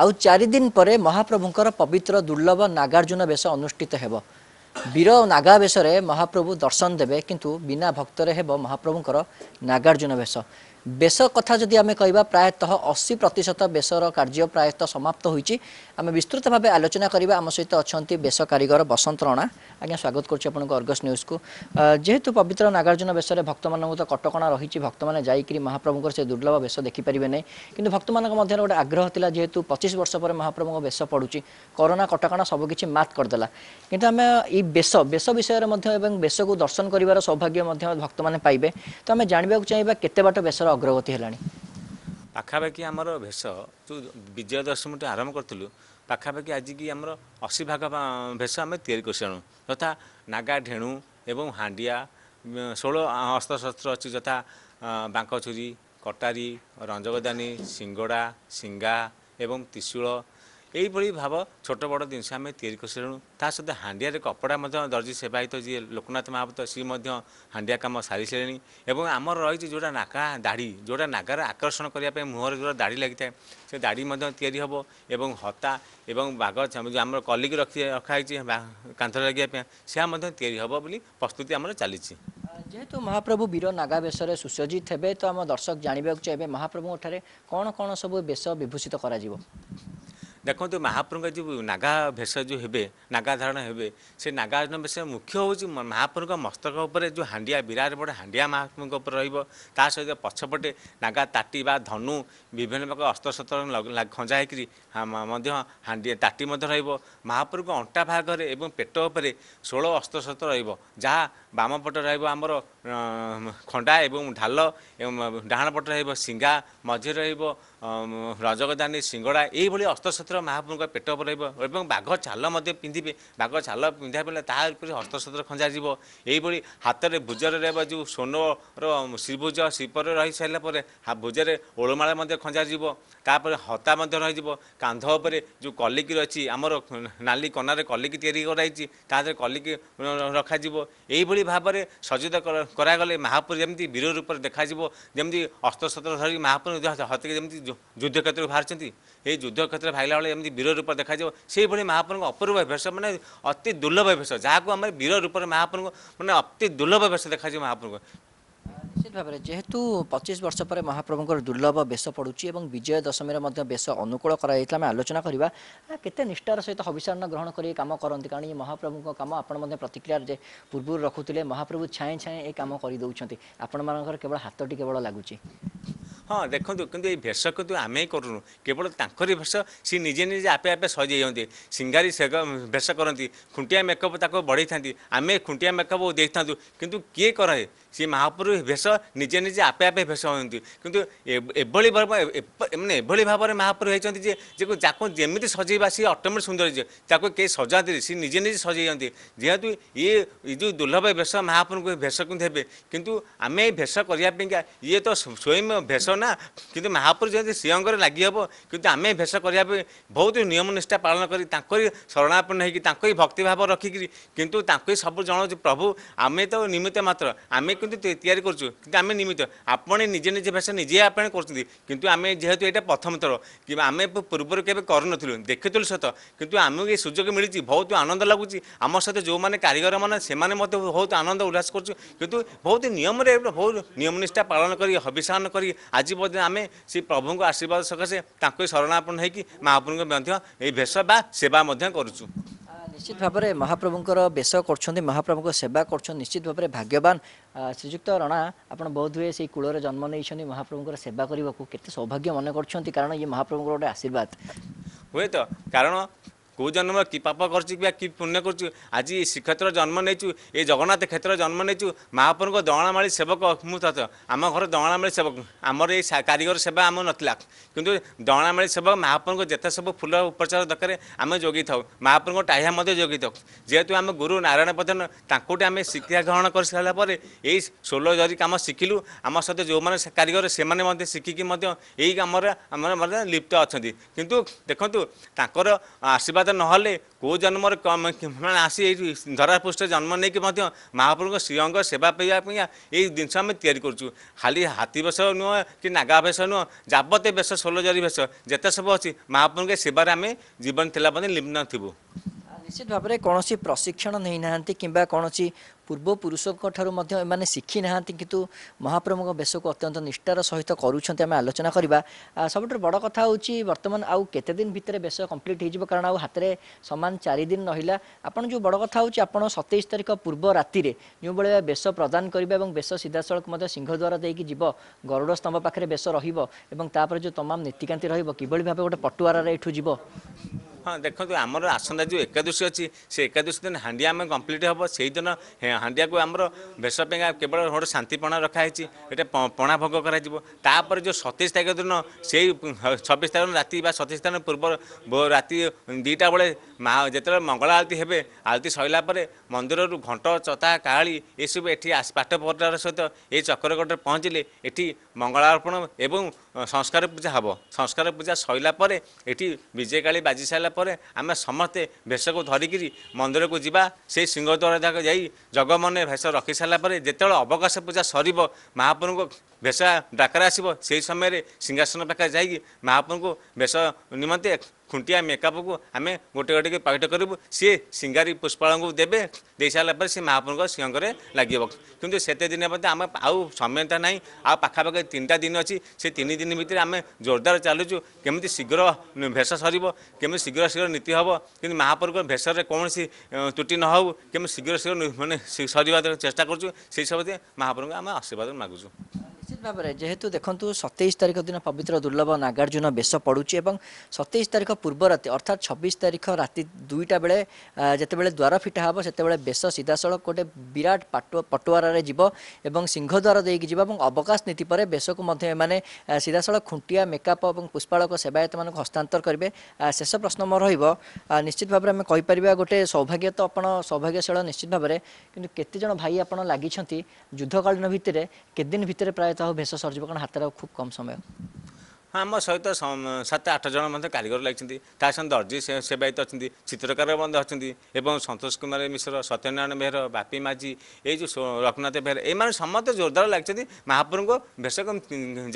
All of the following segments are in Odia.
ଆଉ ଚାରିଦିନ ପରେ ମହାପ୍ରଭୁଙ୍କର ପବିତ୍ର ଦୁର୍ଲଭ ନାଗାର୍ଜୁନ ବେଶ ଅନୁଷ୍ଠିତ ହେବ ବୀର ନାଗା ବେଶରେ ମହାପ୍ରଭୁ ଦର୍ଶନ ଦେବେ କିନ୍ତୁ ବିନା ଭକ୍ତରେ ହେବ ମହାପ୍ରଭୁଙ୍କର ନାଗାର୍ଜୁନ ବେଶ বেশ কথা যদি আমি কহা প্রায়তঃ অশি প্রতিশত বেশর কার্য প্রায়তঃ সমাপ্ত হয়েছি আমি বিস্তৃত ভাবে আলোচনা করা আমার সহ অনেক বেশ কারিগর বসন্ত রণা আজ্ঞা স্বাগত করছি আপনার অর্গস নিউজ কু যেহেতু পবিত্র নাগার্জুন বেশে ভক্ত মানুষ তো কটকা রয়েছে ভক্ত মানে যাই মহাপ্রভুঙ্কর সে দুর্লভ বেশ দেখিপারে না কিন্তু ভক্ত মানুষ মধ্যে গোটে আগ্রহ লা যেহেতু পঁচিশ বর্ষ পরে মহাপ্রভুঙ্ক বেশ পড়ুছি করোনা কটকা সবুকিছি মাত করেদেলা কিন্তু আমি এই বেশ বেশ বিষয় এবং বেশকু দর্শন করার সৌভাগ্য ভক্ত মানে পাইবে তো আমি জাঁয়া চাইবা কেতে বাট বেশর ଅଗ୍ରଗତି ହେଲାଣି ପାଖାପାଖି ଆମର ଭେଷ ଯେଉଁ ବିଜୟ ଦଶମୀଠୁ ଆରମ୍ଭ କରିଥିଲୁ ପାଖାପାଖି ଆଜିକି ଆମର ଅଶୀ ଭାଗ ଭେଷ ଆମେ ତିଆରି କରିସାରୁ ଯଥା ନାଗା ଢେଣୁ ଏବଂ ହାଣ୍ଡିଆ ଷୋହଳ ଅସ୍ତ୍ରଶସ୍ତ୍ର ଅଛି ଯଥା ବାଙ୍କ ଛୁରୀ କଟାରୀ ରଞ୍ଜଗଦାନୀ ସିଙ୍ଗଡ଼ା ସିଙ୍ଗା ଏବଂ ତ୍ରିଶୂଳ এইভাবে ভাব ছোট বড় জিনিস আমি তৈরি করসারু তা সহ হাঁডিয়ার কপড়া দর্জি সেবায়িত যে লোকনাথ মহাপাত সি হাঁডিয়া কাম সারি সারে এবং আমার রয়েছে যেটা নাকা দাড়ি যেটা নাগার আকর্ষণ করা মুহরে যেটা দাড়ি লাগি থাকে সে দাড়ি তৈরি হব এবং হতা এবং বাঘ আমার কলিক রক্ষি রখা হয়েছে কাঁথরে লাগিয়া সে তৈরি হব বলে প্রস্তুতি আমার চালিছে যেহেতু মহাপ্রভু বীর নাগা বেশে সুসজ্জিত হবে তো আমার দর্শক জাঁয়া চাইবে মহাপ্রভুঠার কোণ কোণ সব বেশ বিভূষিত করা ଦେଖନ୍ତୁ ମହାପ୍ରଭୁଙ୍କ ଯେଉଁ ନାଗା ଭେଷ ଯେଉଁ ହେବେ ନାଗା ଧାରଣ ହେବେ ସେ ନାଗା ବେଶ ମୁଖ୍ୟ ହେଉଛି ମହାପ୍ରଭୁଙ୍କ ମସ୍ତକ ଉପରେ ଯେଉଁ ହାଣ୍ଡିଆ ବିରାଟ ବଡ଼ ହାଣ୍ଡିଆ ମହାପ୍ରଭୁଙ୍କ ଉପରେ ରହିବ ତା ସହିତ ପଛପଟେ ନାଗା ତାଟି ବା ଧନୁ ବିଭିନ୍ନ ପ୍ରକାର ଅସ୍ତ୍ରଶସ୍ତ୍ର ଖଞ୍ଜା ହେଇକିରି ମଧ୍ୟ ହାଣ୍ଡିଆ ତାଟି ମଧ୍ୟ ରହିବ ମହାପ୍ରଭୁଙ୍କ ଅଣ୍ଟା ଭାଗରେ ଏବଂ ପେଟ ଉପରେ ଷୋହଳ ଅସ୍ତ୍ରଶସ୍ତ୍ର ରହିବ ଯାହା ବାମ ପଟ ରହିବ ଆମର ଖଣ୍ଡା ଏବଂ ଢାଲ ଏବଂ ଡାହାଣ ପଟ ରହିବ ସିଙ୍ଗା ମଝିରେ ରହିବ ରଜଗଦାନୀ ସିଙ୍ଗଡ଼ା ଏହିଭଳି ଅସ୍ତ୍ରଶସ୍ତ୍ର ମାତ୍ର ମହାପ୍ରଭୁଙ୍କ ପେଟ ପଲେଇବ ଏବଂ ବାଘ ଛାଲ ମଧ୍ୟ ପିନ୍ଧିବେ ବାଘ ଛାଲ ପିନ୍ଧିବା ବେଳେ ତାହା ଉପରେ ହସ୍ତଶସ୍ତ୍ର ଖଞ୍ଜାଯିବ ଏହିଭଳି ହାତରେ ଭୁଜରେ ରହିବ ଯେଉଁ ସୋନର ଶ୍ରୀଭୁଜ ଶିଳ୍ପରେ ରହିସାରିଲା ପରେ ଭୁଜରେ ଓଳମାଳ ମଧ୍ୟ ଖଞ୍ଜାଯିବ ତାପରେ ହତା ମଧ୍ୟ ରହିଯିବ କାନ୍ଧ ଉପରେ ଯେଉଁ କଲିକି ଅଛି ଆମର ନାଲି କନାରେ କଲିକି ତିଆରି କରାଯାଇଛି ତା ଦେହରେ କଲିକି ରଖାଯିବ ଏହିଭଳି ଭାବରେ ସଜ୍ଜିତ କରାଗଲେ ମହାପୁର ଯେମିତି ବୀର ରୂପରେ ଦେଖାଯିବ ଯେମିତି ଅସ୍ତ୍ରଶସ୍ତ୍ର ଧରି ମହାପୁର ହତିକି ଯେମିତି ଯୁଦ୍ଧକ୍ଷେତ୍ରରୁ ବାହାରିଛନ୍ତି ଏହି ଯୁଦ୍ଧକ୍ଷେତ୍ର ଭାଇଲା ସଦାବେଳେ ଏମିତି ବୀର ରୂପ ଦେଖାଯିବ ସେହିଭଳି ମହାପ୍ରଭୁଙ୍କ ଅପୂର୍ବ ବେଶ ମାନେ ଅତି ଦୁର୍ଲଭ ବେଶ ଯାହାକୁ ଆମେ ବୀର ରୂପରେ ମହାପ୍ରଭୁଙ୍କୁ ମାନେ ଅତି ଦୁର୍ଲଭ ବେଶ ଦେଖାଯିବ ମହାପ୍ରଭୁଙ୍କୁ ନିଶ୍ଚିତ ଭାବରେ ଯେହେତୁ ପଚିଶ ବର୍ଷ ପରେ ମହାପ୍ରଭୁଙ୍କର ଦୁର୍ଲଭ ବେଶ ପଡ଼ୁଛି ଏବଂ ବିଜୟ ଦଶମୀରେ ମଧ୍ୟ ବେଶ ଅନୁକୂଳ କରାଯାଇଥିଲା ଆମେ ଆଲୋଚନା କରିବା କେତେ ନିଷ୍ଠାର ସହିତ ହବିଷାରଣ ଗ୍ରହଣ କରି କାମ କରନ୍ତି କାରଣ ଏ ମହାପ୍ରଭୁଙ୍କ କାମ ଆପଣ ମଧ୍ୟ ପ୍ରତିକ୍ରିୟାରେ ଯେ ପୂର୍ବରୁ ରଖୁଥିଲେ ମହାପ୍ରଭୁ ଛାଏଁ ଛାଏଁ ଏ କାମ କରିଦେଉଛନ୍ତି ଆପଣମାନଙ୍କର କେବଳ ହାତଟି କେବଳ ଲାଗୁଛି ହଁ ଦେଖନ୍ତୁ କିନ୍ତୁ ଏଇ ବେଶ କିନ୍ତୁ ଆମେ ହିଁ କରୁନୁ କେବଳ ତାଙ୍କରି ଭେଷ ସିଏ ନିଜେ ନିଜେ ଆପେ ଆପେ ସଜେଇ ଯାଆନ୍ତି ସିଙ୍ଗାରି ଭେଷ କରନ୍ତି ଖୁଣ୍ଟିଆ ମେକଅପ୍ ତାକୁ ବଢ଼େଇଥାନ୍ତି ଆମେ ଖୁଣ୍ଟିଆ ମେକଅପ୍ ଦେଇଥାନ୍ତୁ କିନ୍ତୁ କିଏ କରେ ସେ ମହାପ୍ରଭୁ ଭେଷ ନିଜେ ନିଜେ ଆପେ ଆପେ ଭେଷ ହୁଅନ୍ତି କିନ୍ତୁ ଏଭଳି ମାନେ ଏଭଳି ଭାବରେ ମହାପ୍ରଭୁ ହେଇଛନ୍ତି ଯେ ଯାକୁ ଯାକୁ ଯେମିତି ସଜେଇବା ସିଏ ଅଟୋମେଟିକ୍ ସୁନ୍ଦର ହେଇଯିବ ତାକୁ କେହି ସଜାନ୍ତିନି ସିଏ ନିଜେ ନିଜେ ସଜେଇଛନ୍ତି ଯେହେତୁ ଇଏ ଏ ଯେଉଁ ଦୁର୍ଲଭ ଭେଷ ମହାପ୍ରଭୁଙ୍କୁ ଭେଷ କିନ୍ତୁ ହେବେ କିନ୍ତୁ ଆମେ ଏଇ ଭେଷ କରିବା ପାଇଁକା ଇଏ ତ ସ୍ୱୟଂ ଭେଷ ନା କିନ୍ତୁ ମହାପ୍ରଭୁ ଯେମିତି ଶ୍ରୀଅଙ୍ଗରେ ଲାଗିହେବ କିନ୍ତୁ ଆମେ ଭେଷ କରିବା ପାଇଁ ବହୁତ ନିୟମ ନିଷ୍ଠା ପାଳନ କରି ତାଙ୍କରି ଶରଣାପନ୍ନ ହେଇକି ତାଙ୍କରି ଭକ୍ତିଭାବ ରଖିକିରି କିନ୍ତୁ ତାଙ୍କୁ ସବୁ ଜଣାଉଛୁ ପ୍ରଭୁ ଆମେ ତ ନିମିତ୍ତ ମାତ୍ର ଆମେ কিন্তু তৈরি করছু কিন্তু আমি নিমিত আপনার নিজে নিজে ভাষা নিজে আপনার করছেন কিন্তু আমি যেহেতু এটা প্রথম থর কিংবা আমি পূর্বর কেবে করুনু দেখুলু সত কিন্তু আমি এই সুযোগ মিছে বহুত আনন্দ লাগুচি আমার সাথে যে কারিগর মানে সে মতো বহুত আনন্দ উল্লাস করছু কিন্তু বহুত নিয়মরে বহুত নিয়ম নিষ্ঠা পালন করি হবিষান করি আজ পর্যন্ত আমি সে প্রভুঙ্ আশীর্বাদ সকাশে তাঁকে শরণাপন্ন হয়েকি মহাপ্রভু এই ভেষ বা সেবা করছু ନିଶ୍ଚିତ ଭାବରେ ମହାପ୍ରଭୁଙ୍କର ବେଶ କରୁଛନ୍ତି ମହାପ୍ରଭୁଙ୍କ ସେବା କରୁଛନ୍ତି ନିଶ୍ଚିତ ଭାବରେ ଭାଗ୍ୟବାନ ଶ୍ରୀଯୁକ୍ତ ରଣା ଆପଣ ବହୁତ ହୁଏ ସେଇ କୂଳରେ ଜନ୍ମ ନେଇଛନ୍ତି ମହାପ୍ରଭୁଙ୍କର ସେବା କରିବାକୁ କେତେ ସୌଭାଗ୍ୟ ମନେ କରୁଛନ୍ତି କାରଣ ଇଏ ମହାପ୍ରଭୁଙ୍କର ଗୋଟେ ଆଶୀର୍ବାଦ ହୁଏତ କାରଣ କେଉଁ ଜନ୍ମ କି ପାପ କରୁଛି କିମ୍ବା କି ପୁଣ୍ୟ କରୁଛୁ ଆଜି ଶ୍ରୀକ୍ଷେତ୍ର ଜନ୍ମ ନେଇଛୁ ଏ ଜଗନ୍ନାଥ କ୍ଷେତ୍ର ଜନ୍ମ ନେଇଛୁ ମହାପ୍ରଭୁଙ୍କ ଦଣାମାଳୀ ସେବକ ମୁଁ ତଥ ଆମ ଘର ଦଣାମାଳୀ ସେବକ ଆମର ଏଇ କାରିଗର ସେବା ଆମ ନଥିଲା କିନ୍ତୁ ଦଣାମାଳୀ ସେବକ ମହାପ୍ରଭୁଙ୍କ ଯେତେ ସବୁ ଫୁଲ ଉପଚାର ଦରକାର ଆମେ ଯୋଗେଇ ଥାଉ ମହାପ୍ରଭୁଙ୍କ ଟାହିଆ ମଧ୍ୟ ଯୋଗେଇ ଥାଉ ଯେହେତୁ ଆମେ ଗୁରୁ ନାରାୟଣ ପ୍ରଧାନ ତାଙ୍କୁଠି ଆମେ ଶିକ୍ଷା ଗ୍ରହଣ କରିସାରିଲା ପରେ ଏଇ ସୋଲ ଜରି କାମ ଶିଖିଲୁ ଆମ ସହିତ ଯେଉଁମାନେ କାରିଗର ସେମାନେ ମଧ୍ୟ ଶିଖିକି ମଧ୍ୟ ଏଇ କାମରେ ଆମର ମଧ୍ୟ ଲିପ୍ତ ଅଛନ୍ତି କିନ୍ତୁ ଦେଖନ୍ତୁ ତାଙ୍କର ଆଶୀର୍ବାଦ ଅବାଧ ନହେଲେ କେଉଁ ଜନ୍ମରେ ମାନେ ଆସି ଏଇ ଧରାପୃଷ୍ଠରେ ଜନ୍ମ ନେଇକି ମଧ୍ୟ ମହାପ୍ରଭୁଙ୍କ ଶ୍ରୀଅଙ୍ଗ ସେବା ପାଇବା ପାଇଁ ଏଇ ଜିନିଷ ଆମେ ତିଆରି କରୁଛୁ ଖାଲି ହାତୀ ବେଶ ନୁହଁ କି ନାଗା ବେଶ ନୁହଁ ଯାବତୀୟ ବେଶ ଷୋଲଜରି ବେଶ ଯେତେ ସବୁ ଅଛି ମହାପ୍ରଭୁଙ୍କ ସେବାରେ ଆମେ ଜୀବନ ଥିଲା ମଧ୍ୟ ଲିପ୍ନ ଥିବୁ ନିଶ୍ଚିତ ଭାବରେ କୌଣସି ପ୍ରଶିକ୍ଷଣ ନେଇନାହାନ୍ତି କିମ୍ବା କୌଣସି ପୂର୍ବପୁରୁଷଙ୍କଠାରୁ ମଧ୍ୟ ଏମାନେ ଶିଖି ନାହାନ୍ତି କିନ୍ତୁ ମହାପ୍ରଭୁଙ୍କ ବେଶକୁ ଅତ୍ୟନ୍ତ ନିଷ୍ଠାର ସହିତ କରୁଛନ୍ତି ଆମେ ଆଲୋଚନା କରିବା ସବୁଠାରୁ ବଡ଼ କଥା ହେଉଛି ବର୍ତ୍ତମାନ ଆଉ କେତେ ଦିନ ଭିତରେ ବେଶ କମ୍ପ୍ଲିଟ୍ ହୋଇଯିବ କାରଣ ଆଉ ହାତରେ ସମାନ ଚାରିଦିନ ରହିଲା ଆପଣ ଯେଉଁ ବଡ଼ କଥା ହେଉଛି ଆପଣ ସତେଇଶ ତାରିଖ ପୂର୍ବ ରାତିରେ ଯେଉଁଭଳି ବେଶ ପ୍ରଦାନ କରିବେ ଏବଂ ବେଶ ସିଧାସଳଖ ମଧ୍ୟ ସିଂହଦ୍ୱାର ଦେଇକି ଯିବ ଗରୁଡ଼ ସ୍ତମ୍ଭ ପାଖରେ ବେଶ ରହିବ ଏବଂ ତାପରେ ଯେଉଁ ତମାମ ନୀତିକାନ୍ତି ରହିବ କିଭଳି ଭାବେ ଗୋଟେ ପଟୁଆରରେ ଏଠୁ ଯିବ ହଁ ଦେଖନ୍ତୁ ଆମର ଆସନ୍ତା ଯେଉଁ ଏକାଦଶୀ ଅଛି ସେ ଏକାଦଶୀ ଦିନ ହାଣ୍ଡିଆ ଆମେ କମ୍ପ୍ଲିଟ୍ ହେବ ସେଇଦିନ ହାଣ୍ଡିଆକୁ ଆମର ବେଶ ପିଙ୍ଗା କେବଳ ଗୋଟେ ଶାନ୍ତିପଣା ରଖାହେଇଛି ଏଟା ପଣା ଭୋଗ କରାଯିବ ତାପରେ ଯେଉଁ ସତେଇଶ ତାରିଖ ଦିନ ସେଇ ଛବିଶ ତାରିଖ ରାତି ବା ସତେଇଶ ତାରିଖ ପୂର୍ବ ରାତି ଦୁଇଟା ବେଳେ ମା ଯେତେବେଳେ ମଙ୍ଗଳ ଆଳତି ହେବେ ଆଳତି ସରିଲା ପରେ ମନ୍ଦିରରୁ ଘଣ୍ଟ ଚତା କାଳି ଏସବୁ ଏଠି ପାଠ ପଢ଼ିବାର ସହିତ ଏଇ ଚକ୍ରଗଡ଼ରେ ପହଞ୍ଚିଲେ ଏଠି ମଙ୍ଗଳାର୍ପଣ ଏବଂ ସଂସ୍କାର ପୂଜା ହେବ ସଂସ୍କାର ପୂଜା ସରିଲା ପରେ ଏଠି ବିଜେ କାଳି ବାଜି ସାରିଲା ପରେ ଆମେ ସମସ୍ତେ ଭେଷକୁ ଧରିକିରି ମନ୍ଦିରକୁ ଯିବା ସେଇ ସିଂହଦ୍ୱାର ଯାକ ଯାଇ ଜଗମନେ ଭେଷ ରଖିସାରିଲା ପରେ ଯେତେବେଳେ ଅବକାଶ ପୂଜା ସରିବ ମହାପ୍ରଭୁଙ୍କ ବେଶ ଡାକରା ଆସିବ ସେହି ସମୟରେ ସିଂହାସନ ପାଖରେ ଯାଇକି ମହାପ୍ରଭୁଙ୍କୁ ବେଶ ନିମନ୍ତେ ଖୁଣ୍ଟିଆ ମେକଅପ୍କୁ ଆମେ ଗୋଟେ ଗୋଟେକି ପାଇଟ କରିବୁ ସିଏ ସିଙ୍ଗାରୀ ପୁଷ୍ପାଳଙ୍କୁ ଦେବେ ଦେଇସାରିଲା ପରେ ସେ ମହାପ୍ରଭୁଙ୍କ ସିଂହଙ୍କରେ ଲାଗିବ କିନ୍ତୁ ସେତେ ଦିନ ମଧ୍ୟ ଆମେ ଆଉ ସମୟ ତ ନାହିଁ ଆଉ ପାଖାପାଖି ତିନିଟା ଦିନ ଅଛି ସେ ତିନି ଦିନ ଭିତରେ ଆମେ ଜୋରଦାର ଚାଲୁଛୁ କେମିତି ଶୀଘ୍ର ଭେଷ ସରିବ କେମିତି ଶୀଘ୍ର ଶୀଘ୍ର ନୀତି ହେବ କିନ୍ତୁ ମହାପ୍ରଭୁଙ୍କ ଭେଷରେ କୌଣସି ତ୍ରୁଟି ନ ହେଉ କେମିତି ଶୀଘ୍ର ଶୀଘ୍ର ମାନେ ସରିବା ଚେଷ୍ଟା କରୁଛୁ ସେହି ସବୁ ମହାପ୍ରଭୁଙ୍କୁ ଆମେ ଆଶୀର୍ବାଦ ମାଗୁଛୁ ନିଶ୍ଚିତ ଭାବରେ ଯେହେତୁ ଦେଖନ୍ତୁ ସତେଇଶ ତାରିଖ ଦିନ ପବିତ୍ର ଦୁର୍ଲଭ ନାଗାର୍ଜୁନ ବେଶ ପଡ଼ୁଛି ଏବଂ ସତେଇଶ ତାରିଖ ପୂର୍ବ ରାତି ଅର୍ଥାତ୍ ଛବିଶ ତାରିଖ ରାତି ଦୁଇଟା ବେଳେ ଯେତେବେଳେ ଦ୍ୱାର ଫିଟା ହେବ ସେତେବେଳେ ବେଶ ସିଧାସଳଖ ଗୋଟେ ବିରାଟ ପଟୁଆରାରେ ଯିବ ଏବଂ ସିଂହଦ୍ୱାର ଦେଇକି ଯିବ ଏବଂ ଅବକାଶ ନୀତି ପରେ ବେଶକୁ ମଧ୍ୟ ଏମାନେ ସିଧାସଳଖ ଖୁଣ୍ଟିଆ ମେକାପ ଏବଂ ପୁଷ୍ପାଳକ ସେବାୟତମାନଙ୍କୁ ହସ୍ତାନ୍ତର କରିବେ ଶେଷ ପ୍ରଶ୍ନ ମୋର ରହିବ ନିଶ୍ଚିତ ଭାବରେ ଆମେ କହିପାରିବା ଗୋଟେ ସୌଭାଗ୍ୟ ତ ଆପଣ ସୌଭାଗ୍ୟଶୀଳ ନିଶ୍ଚିତ ଭାବରେ କିନ୍ତୁ କେତେଜଣ ଭାଇ ଆପଣ ଲାଗିଛନ୍ତି ଯୁଦ୍ଧକାଳୀନ ଭିତରେ କେତେଦିନ ଭିତରେ ପ୍ରାୟତଃ ଆଉ ଭେଷ ସରିଯିବ କାରଣ ହାତରେ ଆଉ ଖୁବ୍ କମ୍ ସମୟ सात आठ जन कािगर लाग्ने दर्जी सेवायत अहिले चित्त बन्द अहिले ए सन्तोष कुमार मिश्र सत्यनारायण बेहे बापी माझी एउटा र लुनाथ बेहे ए समस्तो जोरदार लाग महाप्रभु भेष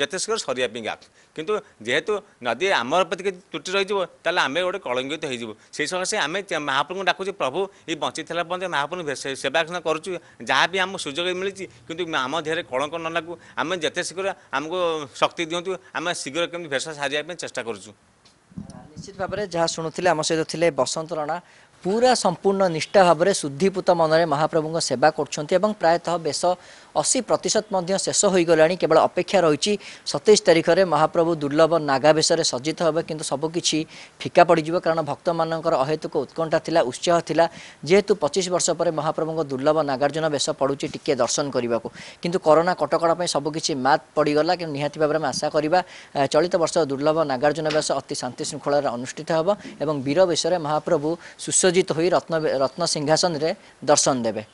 जति शीघ्र सरेको जिहे नदी आम त्रुटि रहिले आमे गए कलङ्कित हुनु सही सकाशी आम महाप्रभु डाकु प्रभु यी बचिला पर्दै महाप्रु सु जहाँबि आम सुज मिल्छ कि आम देहर कलङ्क नलागु आमे जीघ्र आम शक्ति दिन কেমি ভেষ সারিয়া চেষ্টা করছু নিশ্চিত ভাবে যা শুণুলে আমার সহ বসন্ত রাণা ପୁରା ସମ୍ପୂର୍ଣ୍ଣ ନିଷ୍ଠା ଭାବରେ ଶୁଦ୍ଧିପୂତ ମନରେ ମହାପ୍ରଭୁଙ୍କ ସେବା କରୁଛନ୍ତି ଏବଂ ପ୍ରାୟତଃ ବେଶ ଅଶୀ ପ୍ରତିଶତ ମଧ୍ୟ ଶେଷ ହୋଇଗଲାଣି କେବଳ ଅପେକ୍ଷା ରହିଛି ସତେଇଶ ତାରିଖରେ ମହାପ୍ରଭୁ ଦୁର୍ଲଭ ନାଗାବେଶରେ ସଜ୍ଜିତ ହେବେ କିନ୍ତୁ ସବୁକିଛି ଫିକା ପଡ଼ିଯିବ କାରଣ ଭକ୍ତମାନଙ୍କର ଅହେତୁକ ଉତ୍କଣ୍ଠା ଥିଲା ଉତ୍ସାହ ଥିଲା ଯେହେତୁ ପଚିଶ ବର୍ଷ ପରେ ମହାପ୍ରଭୁଙ୍କ ଦୁର୍ଲଭ ନାଗାର୍ଜୁନ ବେଶ ପଡ଼ୁଛି ଟିକିଏ ଦର୍ଶନ କରିବାକୁ କିନ୍ତୁ କରୋନା କଟକଣା ପାଇଁ ସବୁକିଛି ମାତ୍ ପଡ଼ିଗଲା କିନ୍ତୁ ନିହାତି ଭାବରେ ଆମେ ଆଶା କରିବା ଚଳିତ ବର୍ଷ ଦୁର୍ଲଭ ନାଗାର୍ଜୁନ ବେଶ ଅତି ଶାନ୍ତି ଶୃଙ୍ଖଳାରେ ଅନୁଷ୍ଠିତ ହେବ ଏବଂ ବୀର ବିଷୟରେ ମହାପ୍ରଭୁ ସୁସ୍ୱ सुसज्जित हो रत्न रत्न सिंहासन रे दर्शन देवे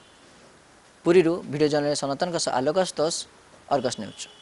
पूरी रू भिड जनरेशन सनातन का आलोक स्तोष अर्गस न्यूज़